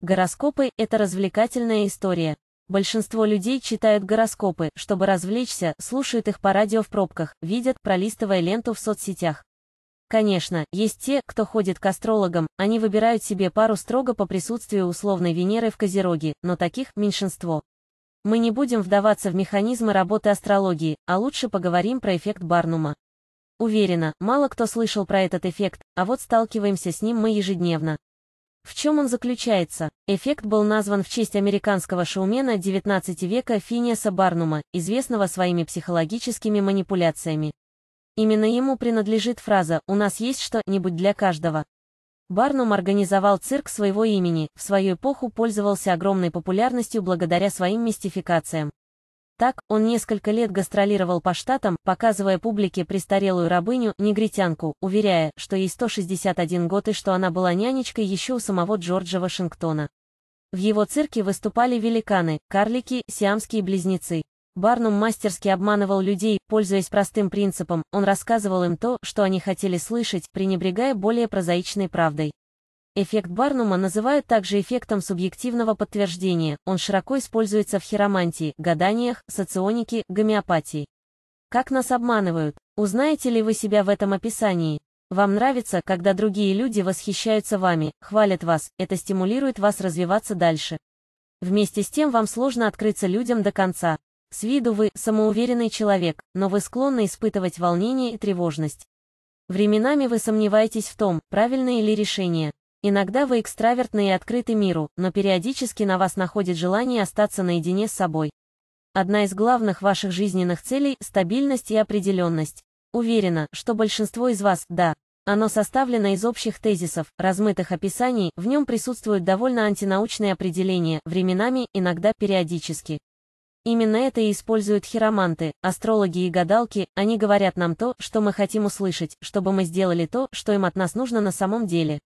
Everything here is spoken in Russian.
Гороскопы – это развлекательная история. Большинство людей читают гороскопы, чтобы развлечься, слушают их по радио в пробках, видят, пролистывая ленту в соцсетях. Конечно, есть те, кто ходит к астрологам, они выбирают себе пару строго по присутствию условной Венеры в Козероге, но таких – меньшинство. Мы не будем вдаваться в механизмы работы астрологии, а лучше поговорим про эффект Барнума. Уверена, мало кто слышал про этот эффект, а вот сталкиваемся с ним мы ежедневно. В чем он заключается? Эффект был назван в честь американского шоумена XIX века Финиаса Барнума, известного своими психологическими манипуляциями. Именно ему принадлежит фраза «У нас есть что-нибудь для каждого». Барнум организовал цирк своего имени, в свою эпоху пользовался огромной популярностью благодаря своим мистификациям. Так, он несколько лет гастролировал по штатам, показывая публике престарелую рабыню, негритянку, уверяя, что ей 161 год и что она была нянечкой еще у самого Джорджа Вашингтона. В его цирке выступали великаны, карлики, сиамские близнецы. Барнум мастерски обманывал людей, пользуясь простым принципом, он рассказывал им то, что они хотели слышать, пренебрегая более прозаичной правдой. Эффект Барнума называют также эффектом субъективного подтверждения, он широко используется в хиромантии, гаданиях, соционике, гомеопатии. Как нас обманывают? Узнаете ли вы себя в этом описании? Вам нравится, когда другие люди восхищаются вами, хвалят вас, это стимулирует вас развиваться дальше. Вместе с тем вам сложно открыться людям до конца. С виду вы самоуверенный человек, но вы склонны испытывать волнение и тревожность. Временами вы сомневаетесь в том, правильное ли решение. Иногда вы экстравертны и открыты миру, но периодически на вас находит желание остаться наедине с собой. Одна из главных ваших жизненных целей – стабильность и определенность. Уверена, что большинство из вас – да. Оно составлено из общих тезисов, размытых описаний, в нем присутствуют довольно антинаучные определения, временами, иногда периодически. Именно это и используют хироманты, астрологи и гадалки, они говорят нам то, что мы хотим услышать, чтобы мы сделали то, что им от нас нужно на самом деле.